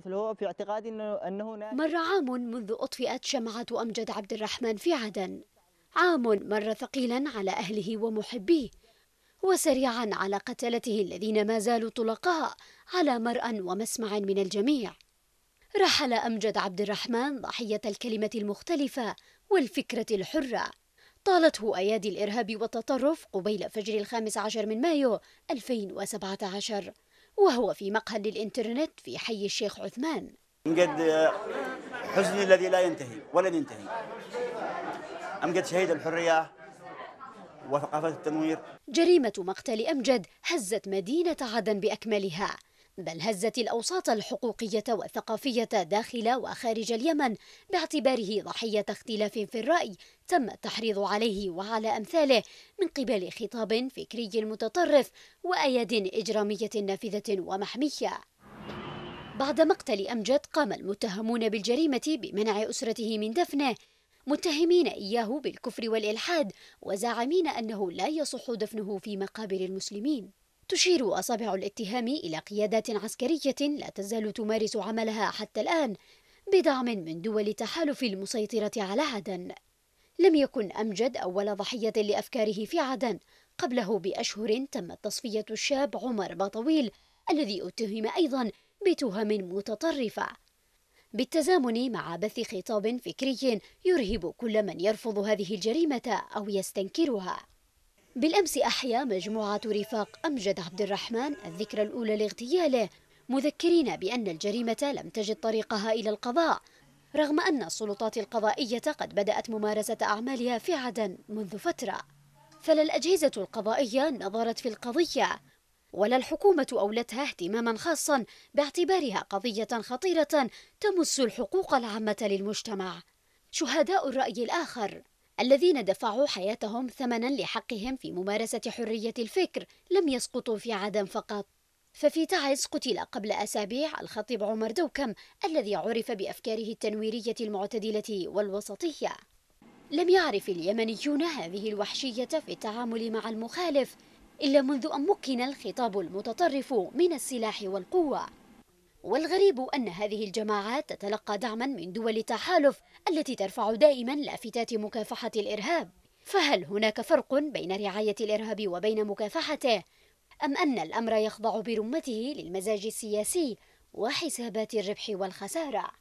في اعتقادي انه انه مر عام منذ اطفئت شمعه امجد عبد الرحمن في عدن عام مر ثقيلا على اهله ومحبيه وسريعا على قتلته الذين ما زالوا طلقاء على مرأى ومسمع من الجميع رحل أمجد عبد الرحمن ضحية الكلمة المختلفة والفكرة الحرة طالته أيادي الإرهاب والتطرف قبيل فجر الخامس عشر من مايو 2017 وهو في مقهى للإنترنت في حي الشيخ عثمان من قد حزن الذي لا ينتهي ولن ينتهي أم قد شهيد الحرية وثقافة التنوير جريمة مقتل أمجد هزت مدينة عدن بأكملها بل هزت الأوساط الحقوقية والثقافية داخل وخارج اليمن باعتباره ضحية اختلاف في الرأي تم التحريض عليه وعلى أمثاله من قبل خطاب فكري متطرف وأياد إجرامية نافذة ومحمية بعد مقتل أمجد قام المتهمون بالجريمة بمنع أسرته من دفنه متهمين إياه بالكفر والإلحاد وزاعمين أنه لا يصح دفنه في مقابر المسلمين تشير أصابع الاتهام إلى قيادات عسكرية لا تزال تمارس عملها حتى الآن بدعم من دول تحالف المسيطرة على عدن لم يكن أمجد أول ضحية لأفكاره في عدن قبله بأشهر تمت تصفية الشاب عمر بطويل الذي اتهم أيضا بتهم متطرفة بالتزامن مع بث خطاب فكري يرهب كل من يرفض هذه الجريمة أو يستنكرها بالأمس أحيا مجموعة رفاق أمجد عبد الرحمن الذكرى الأولى لاغتياله مذكرين بأن الجريمة لم تجد طريقها إلى القضاء رغم أن السلطات القضائية قد بدأت ممارسة أعمالها في عدن منذ فترة فلا الأجهزة القضائية نظرت في القضية ولا الحكومة أولتها اهتماما خاصا باعتبارها قضية خطيرة تمس الحقوق العامة للمجتمع شهداء الرأي الآخر الذين دفعوا حياتهم ثمنا لحقهم في ممارسة حرية الفكر لم يسقطوا في عدن فقط ففي تعز قتل قبل أسابيع الخطيب عمر دوكم الذي عرف بأفكاره التنويرية المعتدلة والوسطية لم يعرف اليمنيون هذه الوحشية في التعامل مع المخالف إلا منذ أن مكن الخطاب المتطرف من السلاح والقوة والغريب أن هذه الجماعات تتلقى دعما من دول التحالف التي ترفع دائما لافتات مكافحة الإرهاب فهل هناك فرق بين رعاية الإرهاب وبين مكافحته؟ أم أن الأمر يخضع برمته للمزاج السياسي وحسابات الربح والخسارة؟